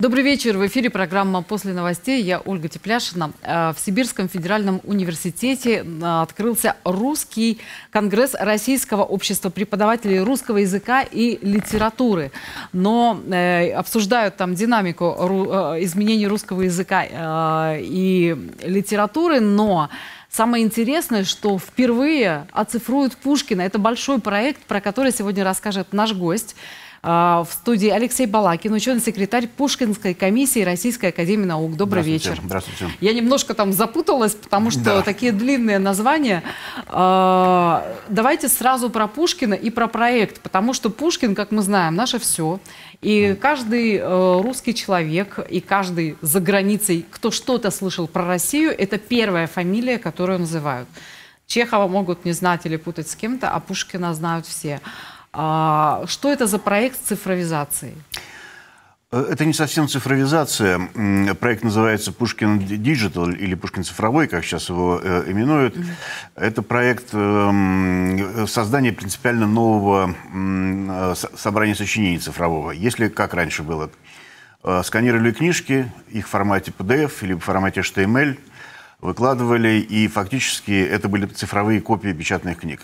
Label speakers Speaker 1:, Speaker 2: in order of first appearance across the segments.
Speaker 1: Добрый вечер. В эфире программа «После новостей». Я Ольга Тепляшина. Э, в Сибирском федеральном университете э, открылся русский конгресс Российского общества преподавателей русского языка и литературы. Но э, обсуждают там динамику изменений русского языка и литературы, но Самое интересное, что впервые оцифруют Пушкина. Это большой проект, про который сегодня расскажет наш гость. А, в студии Алексей Балакин, ученый-секретарь Пушкинской комиссии Российской Академии Наук. Добрый здравствуйте, вечер. Здравствуйте. Я немножко там запуталась, потому что да. такие длинные названия. А, давайте сразу про Пушкина и про проект, потому что Пушкин, как мы знаем, наше все. И каждый э, русский человек, и каждый за границей, кто что-то слышал про Россию, это первая фамилия, которую называют. Чехова могут не знать или путать с кем-то, а Пушкина знают все. А, что это за проект цифровизации?
Speaker 2: Э, это не совсем цифровизация. Проект называется «Пушкин Digital или «Пушкин цифровой», как сейчас его э, именуют. Mm -hmm. Это проект эм, э, создания принципиально нового э, собрания сочинений цифрового. Если, как раньше было, э, сканировали книжки, их в формате PDF или в формате HTML, выкладывали, и фактически это были цифровые копии печатных книг.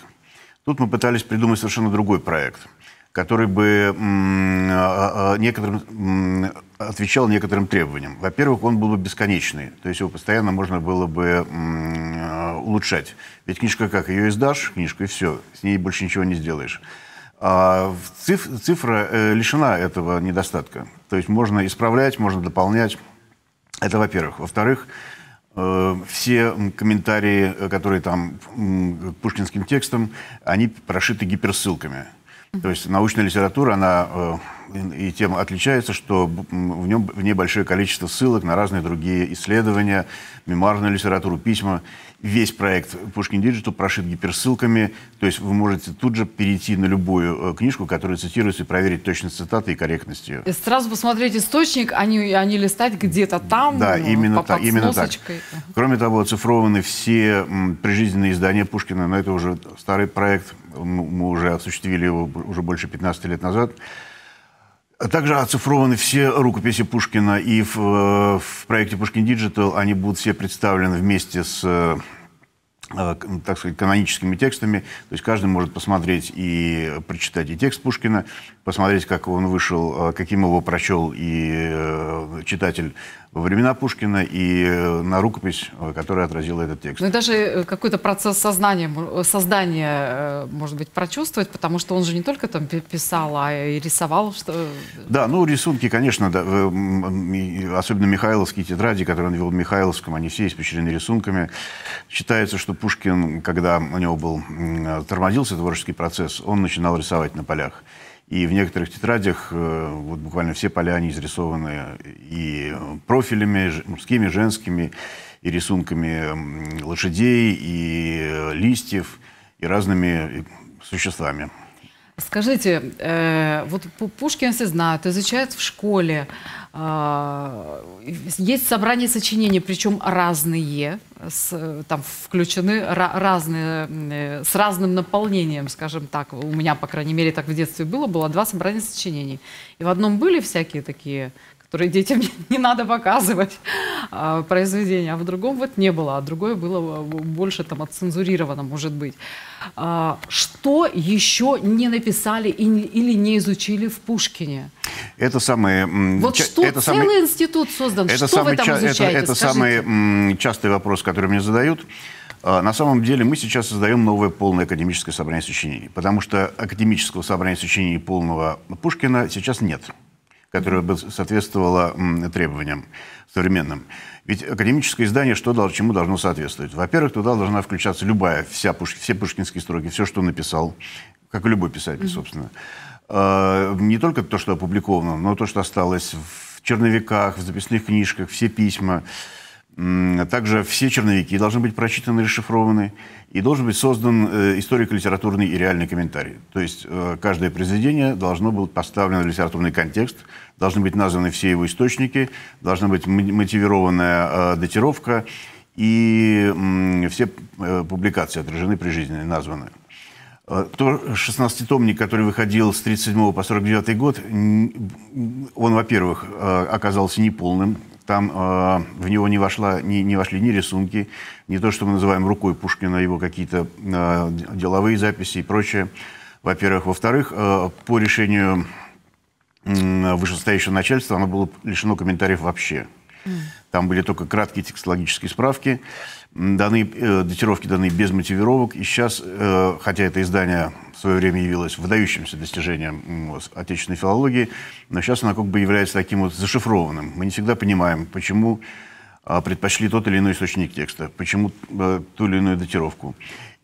Speaker 2: Тут мы пытались придумать совершенно другой проект, который бы а, а, а, некоторым, отвечал некоторым требованиям. Во-первых, он был бы бесконечный, то есть его постоянно можно было бы улучшать. Ведь книжка как? Ее издашь, книжку, и все, с ней больше ничего не сделаешь. А циф, цифра э, лишена этого недостатка. То есть можно исправлять, можно дополнять. Это во-первых. Во-вторых, Э, все комментарии, э, которые там к пушкинским текстам, они прошиты гиперссылками. То есть научная литература, она э, и тем отличается, что в нем в ней количество ссылок на разные другие исследования, мемуарную литературу, письма. Весь проект Пушкин Digital прошит гиперссылками, то есть вы можете тут же перейти на любую э, книжку, которая цитируется, и проверить точность цитаты и корректность ее.
Speaker 1: И сразу посмотреть источник, а не, а не листать где-то там, да, ну, именно, та, именно так.
Speaker 2: Кроме того, оцифрованы все прижизненные издания Пушкина, но это уже старый проект, мы уже осуществили его уже больше 15 лет назад. А также оцифрованы все рукописи Пушкина, и в, э, в проекте «Пушкин Digital они будут все представлены вместе с э, э, так сказать, каноническими текстами. То есть каждый может посмотреть и прочитать и текст Пушкина, посмотреть, как он вышел, э, каким его прочел и э, читатель во времена Пушкина, и э, на рукопись, которая отразила этот текст.
Speaker 1: Ну и даже какой-то процесс сознания, создания, может быть, прочувствовать, потому что он же не только там писал, а и рисовал. Что...
Speaker 2: Да, ну рисунки, конечно, да, особенно михайловские тетради, которые он вел в Михайловском, они все испечрены рисунками. Считается, что Пушкин, когда у него был, тормозился творческий процесс, он начинал рисовать на полях. И в некоторых тетрадях э, вот буквально все поля, они изрисованы и профилями мужскими, женскими, и рисунками лошадей, и э, листьев, и разными э, существами.
Speaker 1: Скажите, э, вот Пушкин все знают, изучают в школе. Э, есть собрание сочинений, причем разные, там включены разные, э, с разным наполнением, скажем так. У меня, по крайней мере, так в детстве было, было два собрания сочинений. И в одном были всякие такие которые детям не надо показывать а, произведения, а в другом вот не было, а другое было а, больше там отцензурировано, может быть. А, что еще не написали или не изучили в Пушкине?
Speaker 2: Это самые... Вот что, это целый самый,
Speaker 1: институт создан, это что самый, вы там изучаете, Это, это самый
Speaker 2: частый вопрос, который мне задают. А, на самом деле мы сейчас создаем новое полное академическое собрание сочинений, потому что академического собрания сочинений полного Пушкина сейчас нет которая бы соответствовала требованиям современным. Ведь академическое издание что, должно чему должно соответствовать? Во-первых, туда должна включаться любая, вся, все пушкинские строки, все, что написал, как и любой писатель, mm-hmm. собственно. А, не только то, что опубликовано, но то, что осталось в черновиках, в записных книжках, все письма. А также все черновики должны быть прочитаны, расшифрованы, и должен быть создан э, историко-литературный и реальный комментарий. То есть э, каждое произведение должно быть поставлено в литературный контекст, должны быть названы все его источники, должна быть мотивированная э, датировка, и все публикации отражены при жизни, названы. То 16-томник, который выходил с 37 по 49 год, он, во-первых, оказался неполным, там э, в него не, вошла, не, не вошли ни рисунки, ни то, что мы называем рукой Пушкина, его какие-то э, деловые записи и прочее, во-первых. Во-вторых, э, по решению э, вышестоящего начальства оно было лишено комментариев вообще. Там были только краткие текстологические справки, даны, э, датировки даны без мотивировок. И сейчас, э, хотя это издание в свое время явилось выдающимся достижением вот, отечественной филологии, но сейчас оно как бы является таким вот зашифрованным. Мы не всегда понимаем, почему а, предпочли тот или иной источник текста, почему э, ту или иную датировку.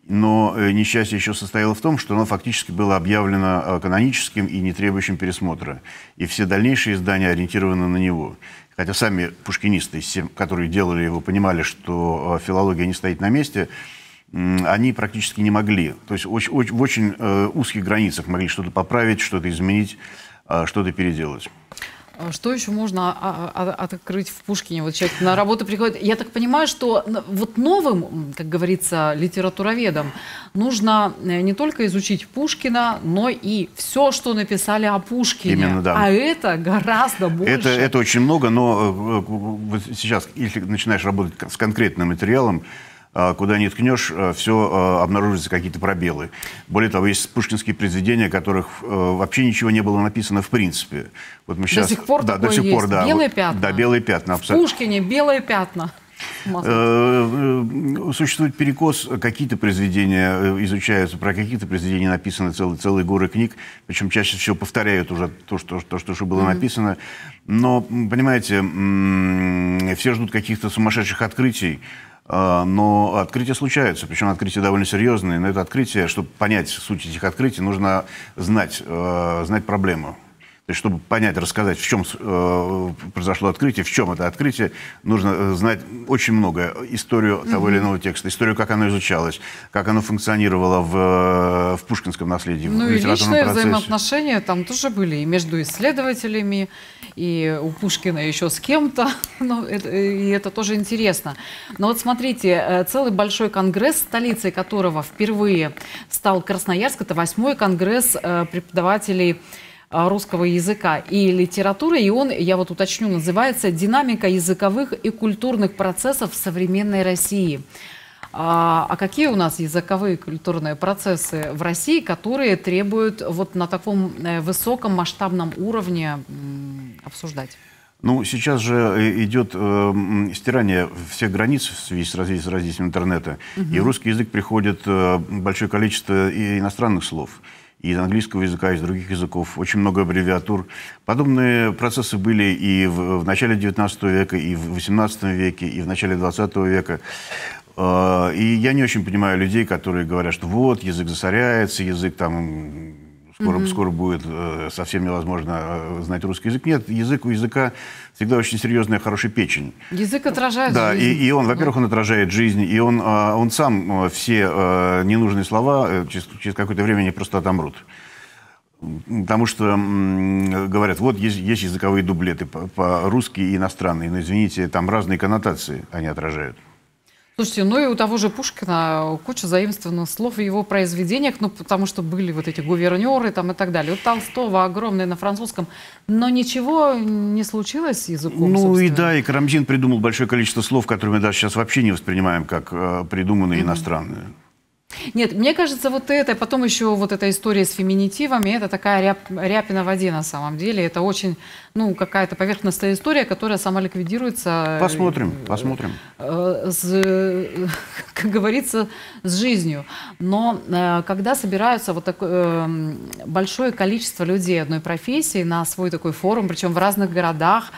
Speaker 2: Но э, несчастье еще состояло в том, что оно фактически было объявлено э, каноническим и не требующим пересмотра. И все дальнейшие издания ориентированы на него. Хотя сами пушкинисты, которые делали его, понимали, что э, филология не стоит на месте, они практически не могли. То есть очень, очень, в очень узких границах могли что-то поправить, что-то изменить, что-то переделать.
Speaker 1: А что еще можно а, а, открыть в Пушкине? Вот человек на работу приходит. Я так понимаю, что вот новым, как говорится, литературоведам нужно э, не только изучить Пушкина, но и все, что написали о Пушкине. Именно, да. А это гораздо больше. Это, это
Speaker 2: очень много, но э, вот сейчас, если начинаешь работать с конкретным материалом, а, куда не ткнешь, а, все а, обнаруживаются какие-то пробелы. Более того, есть пушкинские произведения, которых э, вообще ничего не было написано в принципе. Вот мы сейчас, до сих пор да, до сих есть. пор, да. Белые вот, Да, белые пятна. Абсолютно. В
Speaker 1: Пушкине белые пятна.
Speaker 2: Э, э, существует перекос, какие-то произведения изучаются, про какие-то произведения написаны целые, целые горы книг, причем чаще всего повторяют уже то, что, то, что уже было написано. Но, понимаете, все ждут каких-то сумасшедших открытий, а, но открытия случаются, причем открытия довольно серьезные. Но это открытие, чтобы понять суть этих открытий, нужно знать, э, знать проблему. То есть, чтобы понять, рассказать, в чем э, произошло открытие, в чем это открытие, нужно э, знать очень многое: историю mm -hmm. того или иного текста, историю, как оно изучалось, как оно функционировало в, э, в пушкинском наследии, ну, в и личные процессе.
Speaker 1: взаимоотношения там тоже были и между исследователями, и у Пушкина еще с кем-то, ну, это, и это тоже интересно. Но вот смотрите, э, целый большой конгресс, столицей которого впервые стал Красноярск, это восьмой конгресс преподавателей а, русского языка и литературы. И он, я вот уточню, называется «Динамика языковых и культурных процессов в современной России». А, а какие у нас языковые культурные процессы в России, которые требуют вот на таком э, высоком масштабном уровне обсуждать?
Speaker 2: Ну, сейчас же э, идет э, стирание всех границ в связи с развитием, с развитием интернета. Угу. И в русский язык приходит э, большое количество иностранных слов из английского языка, и из других языков, очень много аббревиатур. Подобные процессы были и в, в начале XIX века, и в XVIII веке, и в начале XX века. А, и я не очень понимаю людей, которые говорят, что вот, язык засоряется, язык там скоро, mm-hmm. скоро будет э, совсем невозможно э, знать русский язык. Нет, язык у языка всегда очень серьезная, хорошая печень.
Speaker 1: Язык отражает да, жизнь. И,
Speaker 2: и он, во-первых, он отражает жизнь, и он, э, он сам э, все э, ненужные слова э, через, через какое-то время не просто отомрут. Потому что говорят, вот есть, есть языковые дублеты по-русски по и иностранные, но извините, там разные коннотации они отражают.
Speaker 1: Слушайте, ну и у того же Пушкина куча заимствованных слов в его произведениях, ну потому что были вот эти гувернеры там и так далее. У Толстого огромное на французском, но ничего не случилось с языком, Ну собственно. и
Speaker 2: да, и Карамзин придумал большое количество слов, которые мы даже сейчас вообще не воспринимаем как э, придуманные mm-hmm. иностранные.
Speaker 1: Нет, мне кажется, вот это, потом еще вот эта история с феминитивами, это такая ряп, ряпина в воде на самом деле. Это очень, ну, какая-то поверхностная история, которая сама ликвидируется. Э, посмотрим, посмотрим. Э, с, как говорится, с жизнью. Но э, когда собираются вот такое эм, большое количество людей одной профессии на свой такой форум, причем в разных городах,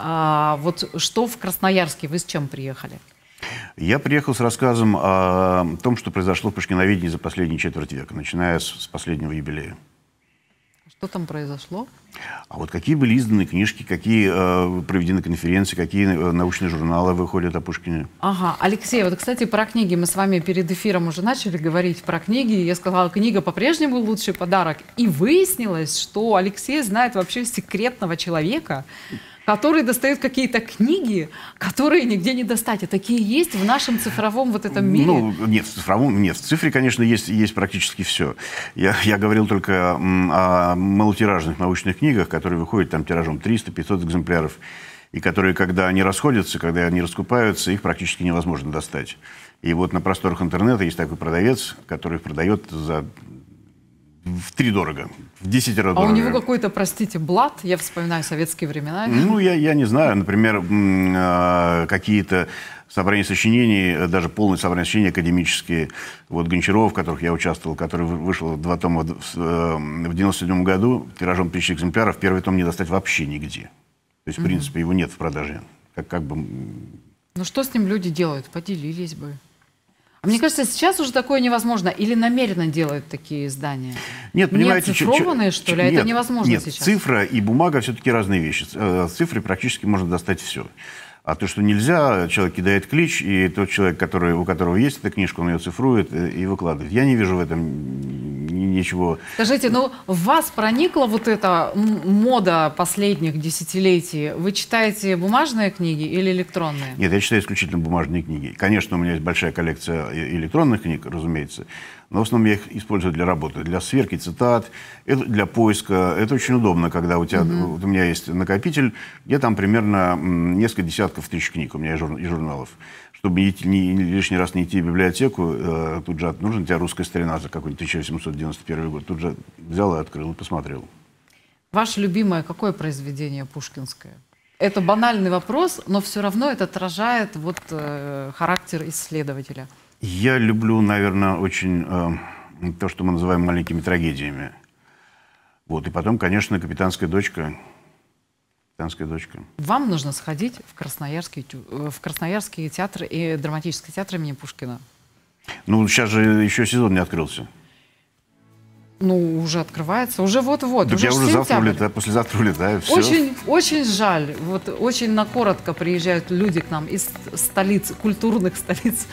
Speaker 1: вот что в Красноярске, вы с чем приехали?
Speaker 2: Я приехал с рассказом о том, что произошло в Пушкиноведении за последние четверть века, начиная с, последнего юбилея.
Speaker 1: Что там произошло?
Speaker 2: А вот какие были изданы книжки, какие э, проведены конференции, какие э, научные журналы выходят о Пушкине?
Speaker 1: Ага, Алексей, вот, кстати, про книги мы с вами перед эфиром уже начали говорить про книги. Я сказала, книга по-прежнему лучший подарок. И выяснилось, что Алексей знает вообще секретного человека, которые достают какие-то книги, которые нигде не достать. И такие есть в нашем цифровом вот этом мире? Ну,
Speaker 2: нет, в цифровом, нет. В цифре, конечно, есть, есть практически все. Я, я говорил только о малотиражных научных книгах, которые выходят там тиражом 300-500 экземпляров, и которые, когда они расходятся, когда они раскупаются, их практически невозможно достать. И вот на просторах интернета есть такой продавец, который их продает за в три дорого, в десять раз а дорого. А у него
Speaker 1: какой-то, простите, блат, я вспоминаю советские времена. Ну,
Speaker 2: я, я не знаю, например, а, какие-то собрания сочинений, даже полные собрания сочинений академические, вот Гончаров, в которых я участвовал, который вышел два тома в, э, в 97 году, тиражом тысячи экземпляров, первый том не достать вообще нигде. То есть, в принципе, его нет в продаже. Как, как бы...
Speaker 1: Ну что с ним люди делают? Поделились бы. А мне кажется, сейчас уже такое невозможно. Или намеренно делают такие издания? Нет, понимаете... Не цифрованные, что ли? А нет, это невозможно нет, сейчас.
Speaker 2: цифра и бумага все-таки разные вещи. Э, с цифрой практически можно достать все. А то, что нельзя, человек кидает клич, и тот человек, который, у которого есть эта книжка, он ее цифрует э, и выкладывает. Я не вижу в этом ничего.
Speaker 1: Скажите, ну в вас проникла вот эта мода последних десятилетий? Вы читаете бумажные книги или электронные?
Speaker 2: Нет, я читаю исключительно бумажные книги. Конечно, у меня есть большая коллекция электронных книг, разумеется, но в основном я их использую для работы, для сверки цитат, для поиска. Это очень удобно, когда у тебя, mm-hmm. вот у меня есть накопитель, где там примерно несколько десятков тысяч книг у меня и журналов чтобы не, не, лишний раз не идти в библиотеку, э, тут же нужен тебе русская старина за какой-нибудь 1891 год. Тут же взял и открыл и посмотрел.
Speaker 1: Ваше любимое какое произведение пушкинское? Это банальный вопрос, но все равно это отражает вот э, характер исследователя.
Speaker 2: Я люблю, наверное, очень э, то, что мы называем маленькими трагедиями. Вот, и потом, конечно, «Капитанская дочка», британская дочка.
Speaker 1: Вам нужно сходить в Красноярский, э, в Красноярский театр и драматический театр имени Пушкина.
Speaker 2: Ну, сейчас же еще сезон не открылся
Speaker 1: ну, уже открывается, уже вот-вот. Так уже я уже сентябрь. завтра улетаю,
Speaker 2: послезавтра улетаю, все. Очень,
Speaker 1: очень жаль, вот очень на коротко приезжают люди к нам из столиц, культурных столиц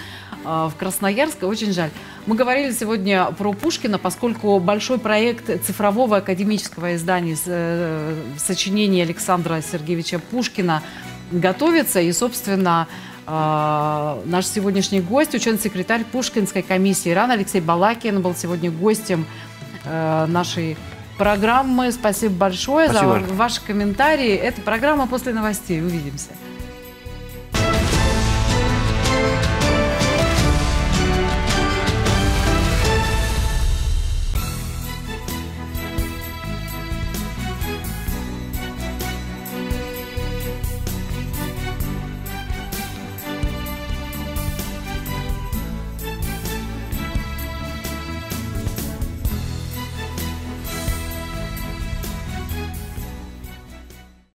Speaker 1: а, в Красноярск, очень жаль. Мы говорили сегодня про Пушкина, поскольку большой проект цифрового академического издания э, сочинений Александра Сергеевича Пушкина готовится, и, собственно, а, наш сегодняшний гость, ученый-секретарь Пушкинской комиссии Иран Алексей Балакин был сегодня гостем Э, нашей программы. Спасибо большое Спасибо. за ваши комментарии. Это программа «После новостей». Увидимся.